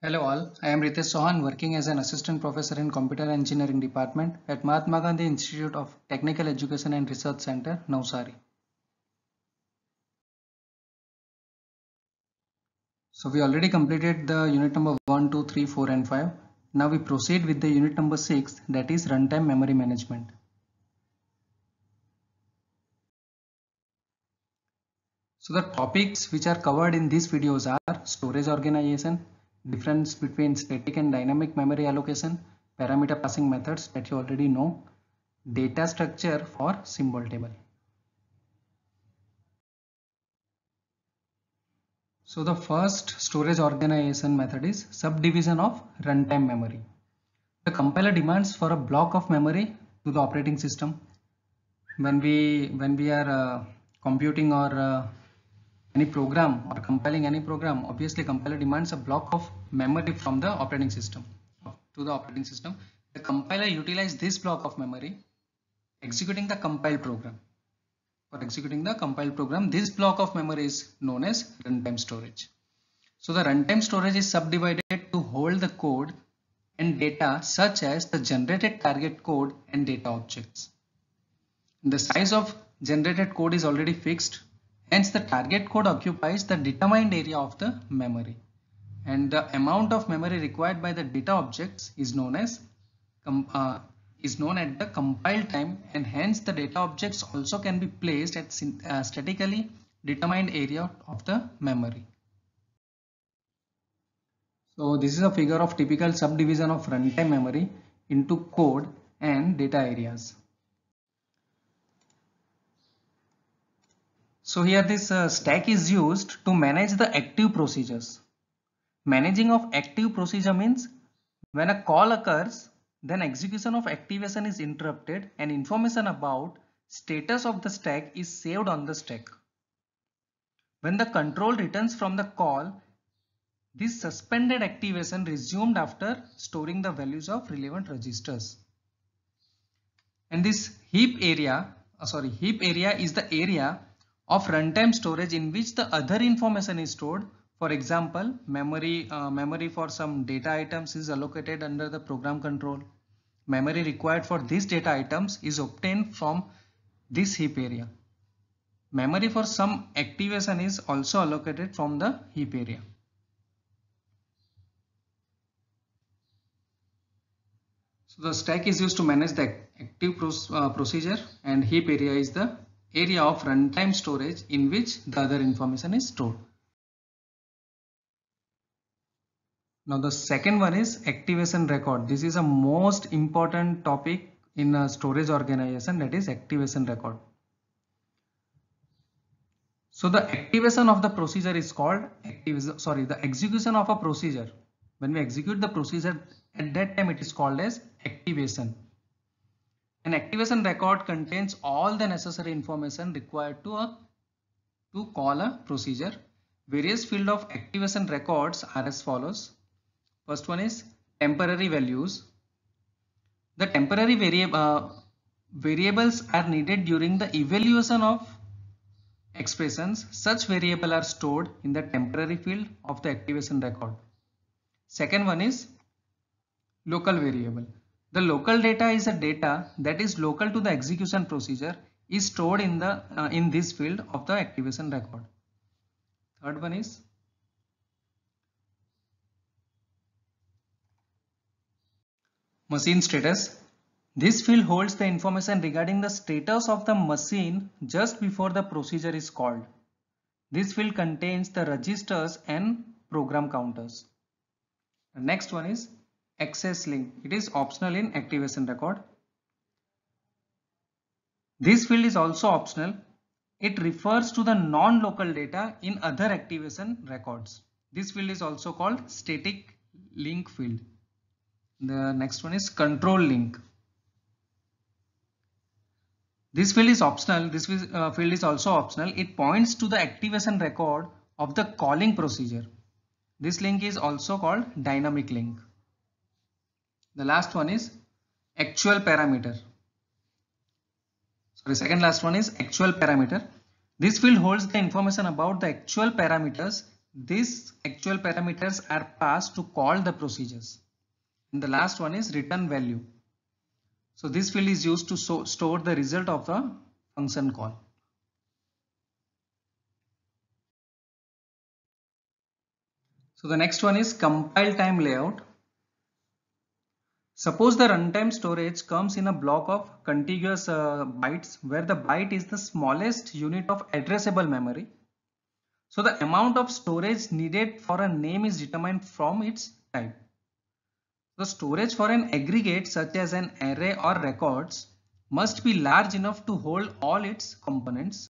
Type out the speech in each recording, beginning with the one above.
Hello all, I am Ritesh Sohan working as an assistant professor in computer engineering department at Mahatma Gandhi Institute of Technical Education and Research Center, Navsari. So we already completed the unit number 1, 2, 3, 4 and 5. Now we proceed with the unit number 6 that is runtime memory management. So the topics which are covered in these videos are storage organization, difference between static and dynamic memory allocation, parameter passing methods that you already know, data structure for symbol table. So the first storage organization method is subdivision of runtime memory. The compiler demands for a block of memory to the operating system. When we when we are uh, computing or uh, any program or compiling any program, obviously compiler demands a block of memory from the operating system to the operating system. The compiler utilizes this block of memory executing the compile program. For executing the compile program, this block of memory is known as runtime storage. So the runtime storage is subdivided to hold the code and data such as the generated target code and data objects. The size of generated code is already fixed Hence the target code occupies the determined area of the memory and the amount of memory required by the data objects is known as uh, is known at the compile time and hence the data objects also can be placed at uh, statically determined area of the memory. So this is a figure of typical subdivision of runtime memory into code and data areas. So here this uh, stack is used to manage the active procedures. Managing of active procedure means when a call occurs, then execution of activation is interrupted and information about status of the stack is saved on the stack. When the control returns from the call, this suspended activation resumed after storing the values of relevant registers. And this heap area, uh, sorry, heap area is the area of runtime storage in which the other information is stored. For example, memory, uh, memory for some data items is allocated under the program control. Memory required for these data items is obtained from this heap area. Memory for some activation is also allocated from the heap area. So the stack is used to manage the active uh, procedure and heap area is the area of runtime storage in which the other information is stored. Now the second one is activation record. This is a most important topic in a storage organization that is activation record. So the activation of the procedure is called activation, sorry, the execution of a procedure. When we execute the procedure at that time it is called as activation. An activation record contains all the necessary information required to, a, uh, to call a procedure. Various field of activation records are as follows. First one is temporary values. The temporary variable uh, variables are needed during the evaluation of expressions. Such variable are stored in the temporary field of the activation record. Second one is local variable. The local data is a data that is local to the execution procedure is stored in the uh, in this field of the activation record. Third one is machine status. This field holds the information regarding the status of the machine just before the procedure is called. This field contains the registers and program counters. The next one is access link. It is optional in activation record. This field is also optional. It refers to the non-local data in other activation records. This field is also called static link field. The next one is control link. This field is optional. This field uh, is also optional. It points to the activation record of the calling procedure. This link is also called dynamic link. The last one is actual parameter. Sorry, second last one is actual parameter. This field holds the information about the actual parameters. These actual parameters are passed to call the procedures. And the last one is return value. So this field is used to so store the result of the function call. So the next one is compile time layout. Suppose the runtime storage comes in a block of contiguous uh, bytes where the byte is the smallest unit of addressable memory. So the amount of storage needed for a name is determined from its type. The storage for an aggregate such as an array or records must be large enough to hold all its components.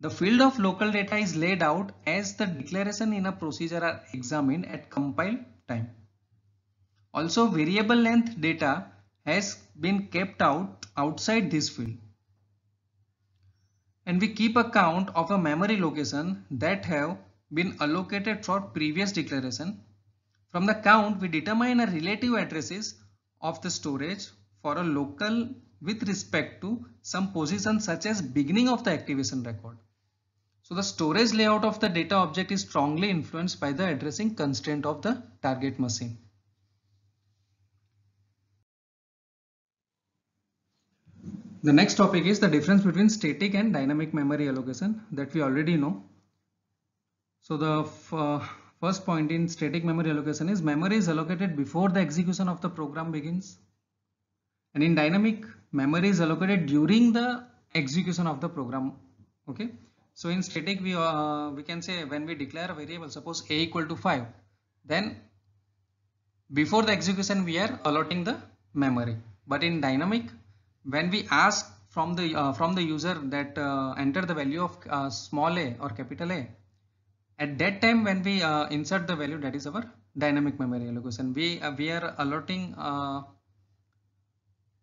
The field of local data is laid out as the declaration in a procedure are examined at compile time. Also variable length data has been kept out outside this field. And we keep a count of a memory location that have been allocated for previous declaration. From the count we determine a relative addresses of the storage for a local with respect to some position such as beginning of the activation record. So the storage layout of the data object is strongly influenced by the addressing constraint of the target machine. The next topic is the difference between static and dynamic memory allocation that we already know. So the uh, first point in static memory allocation is memory is allocated before the execution of the program begins. And in dynamic, memory is allocated during the execution of the program. Okay. So in static, we, uh, we can say when we declare a variable, suppose a equal to 5, then before the execution, we are allotting the memory. But in dynamic, when we ask from the uh, from the user that uh, enter the value of uh, small a or capital A at that time when we uh, insert the value that is our dynamic memory allocation we uh, we are allotting uh,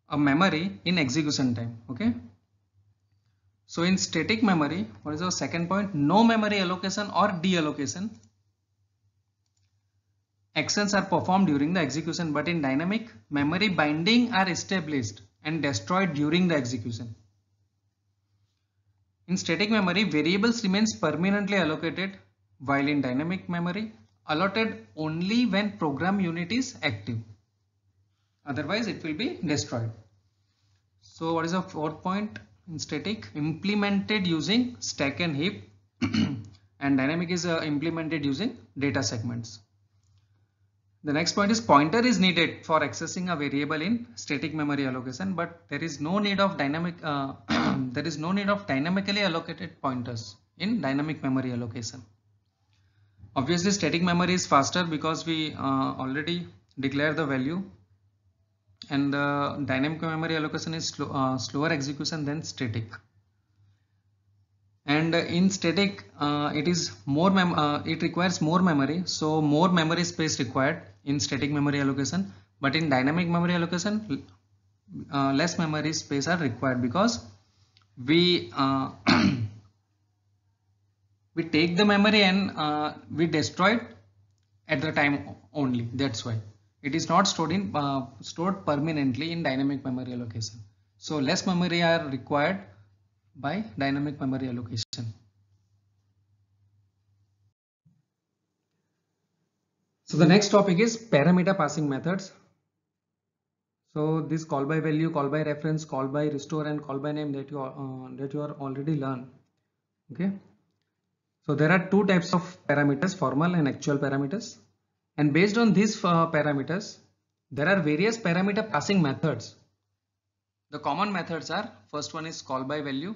a memory in execution time okay so in static memory what is our second point no memory allocation or deallocation actions are performed during the execution but in dynamic memory binding are established and destroyed during the execution. In static memory, variables remains permanently allocated while in dynamic memory, allotted only when program unit is active. Otherwise, it will be destroyed. So what is the fourth point in static? Implemented using stack and heap and dynamic is uh, implemented using data segments. The next point is pointer is needed for accessing a variable in static memory allocation, but there is no need of dynamic, uh, there is no need of dynamically allocated pointers in dynamic memory allocation. Obviously static memory is faster because we uh, already declare the value and the dynamic memory allocation is slow, uh, slower execution than static and in static uh, it is more mem uh, it requires more memory so more memory space required in static memory allocation but in dynamic memory allocation uh, less memory space are required because we uh, we take the memory and uh, we destroy it at the time only that's why it is not stored in uh, stored permanently in dynamic memory allocation so less memory are required by dynamic memory allocation. So the next topic is parameter passing methods. So this call by value, call by reference, call by restore and call by name that you, are, uh, that you are already learned. Okay. So there are two types of parameters, formal and actual parameters. And based on these uh, parameters, there are various parameter passing methods. The common methods are first one is call by value,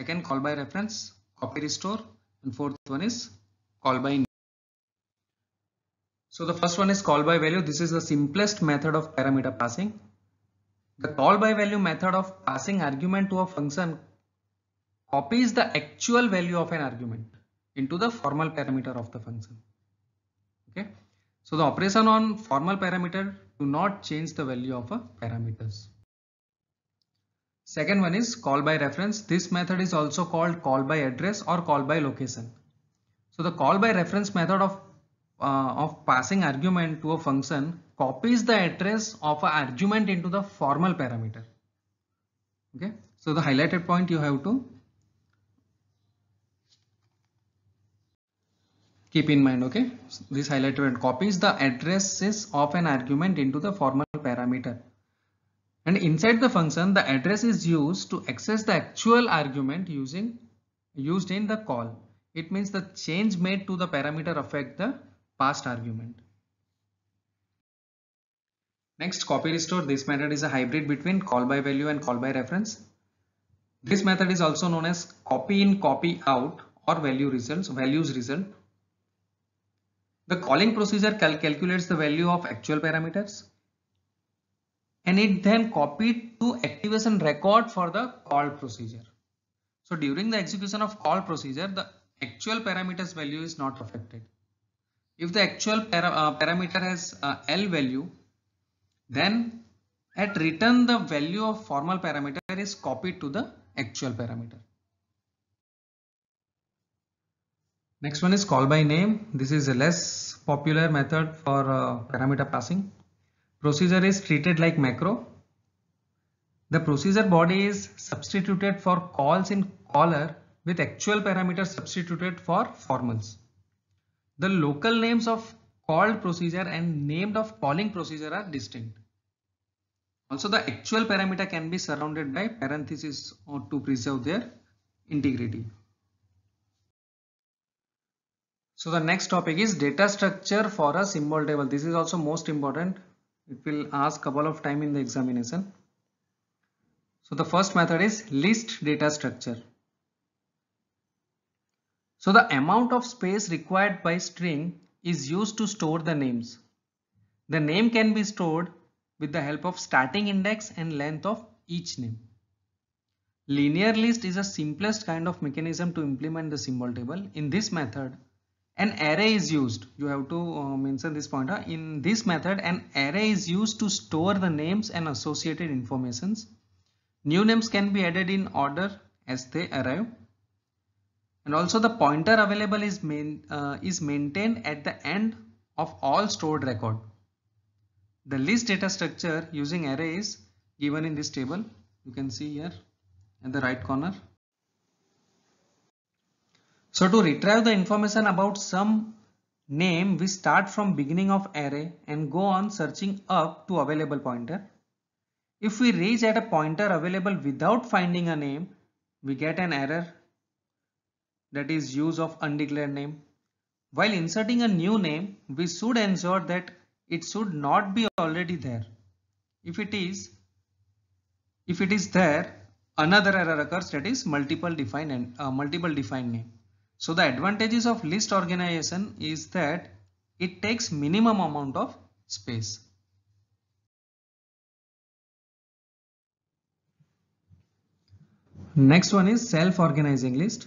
Second, call by reference, copy restore. And fourth one is call by name. So the first one is call by value. This is the simplest method of parameter passing. The call by value method of passing argument to a function copies the actual value of an argument into the formal parameter of the function. Okay. So the operation on formal parameter do not change the value of a parameters. Second one is call by reference. This method is also called call by address or call by location. So the call by reference method of, uh, of passing argument to a function copies the address of an argument into the formal parameter. Okay. So the highlighted point you have to keep in mind okay this highlighted copies the addresses of an argument into the formal parameter and inside the function, the address is used to access the actual argument using used in the call. It means the change made to the parameter affect the past argument. Next, copy restore. This method is a hybrid between call by value and call by reference. This method is also known as copy in copy out or value results values result. The calling procedure cal calculates the value of actual parameters and it then copied to activation record for the call procedure. So during the execution of call procedure, the actual parameter's value is not affected. If the actual para, uh, parameter has uh, L value, then at return the value of formal parameter is copied to the actual parameter. Next one is call by name. This is a less popular method for uh, parameter passing. Procedure is treated like macro. The procedure body is substituted for calls in caller with actual parameters substituted for formals. The local names of called procedure and named of calling procedure are distinct. Also the actual parameter can be surrounded by parentheses to preserve their integrity. So the next topic is data structure for a symbol table. This is also most important it will ask couple of time in the examination so the first method is list data structure so the amount of space required by string is used to store the names the name can be stored with the help of starting index and length of each name linear list is a simplest kind of mechanism to implement the symbol table in this method an array is used you have to uh, mention this point huh? in this method an array is used to store the names and associated informations new names can be added in order as they arrive and also the pointer available is main uh, is maintained at the end of all stored record the list data structure using array is given in this table you can see here in the right corner so to retrieve the information about some name, we start from beginning of array and go on searching up to available pointer. If we reach at a pointer available without finding a name, we get an error that is use of undeclared name. While inserting a new name, we should ensure that it should not be already there. If it is, if it is there, another error occurs that is multiple defined and uh, multiple defined name. So the advantages of list organization is that it takes minimum amount of space. Next one is self-organizing list.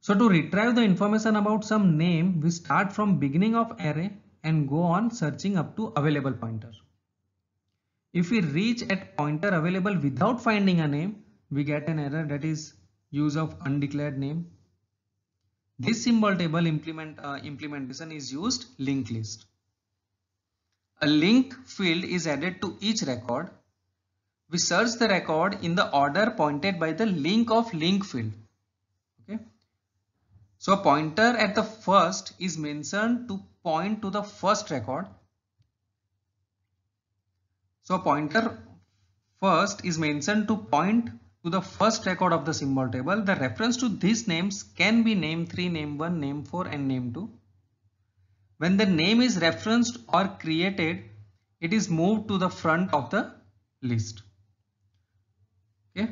So to retrieve the information about some name, we start from beginning of array and go on searching up to available pointer. If we reach at pointer available without finding a name, we get an error that is use of undeclared name this symbol table implement, uh, implementation is used linked list. A link field is added to each record. We search the record in the order pointed by the link of link field. Okay. So pointer at the first is mentioned to point to the first record. So pointer first is mentioned to point to the first record of the symbol table, the reference to these names can be name 3, name 1, name 4 and name 2. When the name is referenced or created, it is moved to the front of the list. Okay.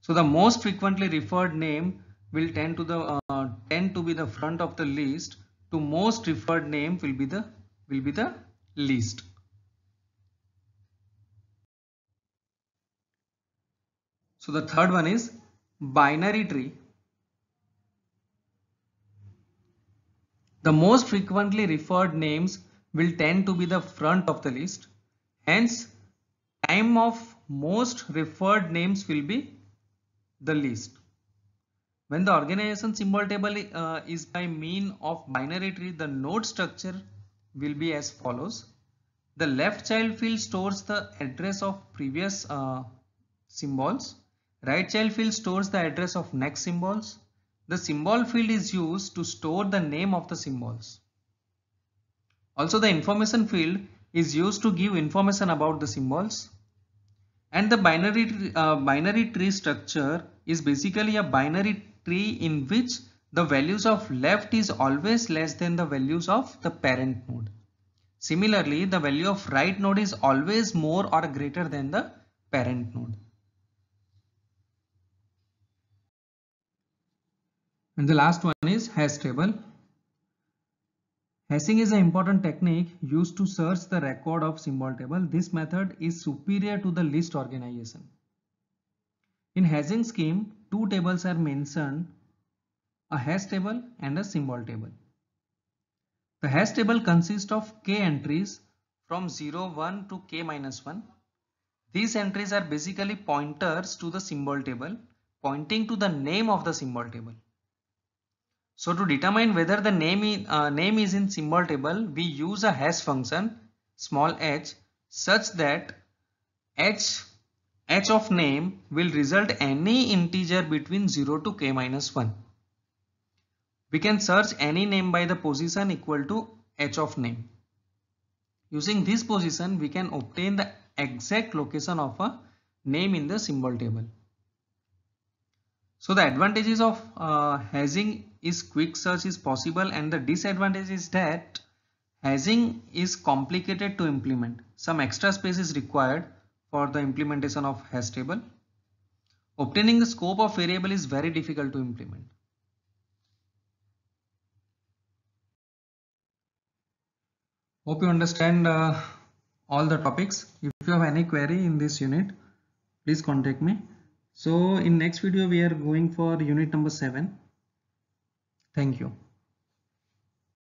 So the most frequently referred name will tend to the uh, tend to be the front of the list to most referred name will be the will be the least So the third one is binary tree. The most frequently referred names will tend to be the front of the list. Hence, time of most referred names will be the least. When the organization symbol table uh, is by mean of binary tree, the node structure will be as follows. The left child field stores the address of previous uh, symbols Right child field stores the address of next symbols. The symbol field is used to store the name of the symbols. Also the information field is used to give information about the symbols. And the binary, uh, binary tree structure is basically a binary tree in which the values of left is always less than the values of the parent node. Similarly, the value of right node is always more or greater than the parent node. And the last one is hash table. Hashing is an important technique used to search the record of symbol table. This method is superior to the list organization. In hashing scheme, two tables are mentioned, a hash table and a symbol table. The hash table consists of k entries from 0, 1 to k minus 1. These entries are basically pointers to the symbol table, pointing to the name of the symbol table. So to determine whether the name, uh, name is in symbol table, we use a hash function small h such that h h of name will result any integer between 0 to k minus 1. We can search any name by the position equal to h of name. Using this position, we can obtain the exact location of a name in the symbol table. So the advantages of uh, hashing is quick search is possible and the disadvantage is that hashing is complicated to implement. Some extra space is required for the implementation of hash table. Obtaining the scope of variable is very difficult to implement. Hope you understand uh, all the topics. If you have any query in this unit, please contact me. So in next video, we are going for unit number 7. Thank you.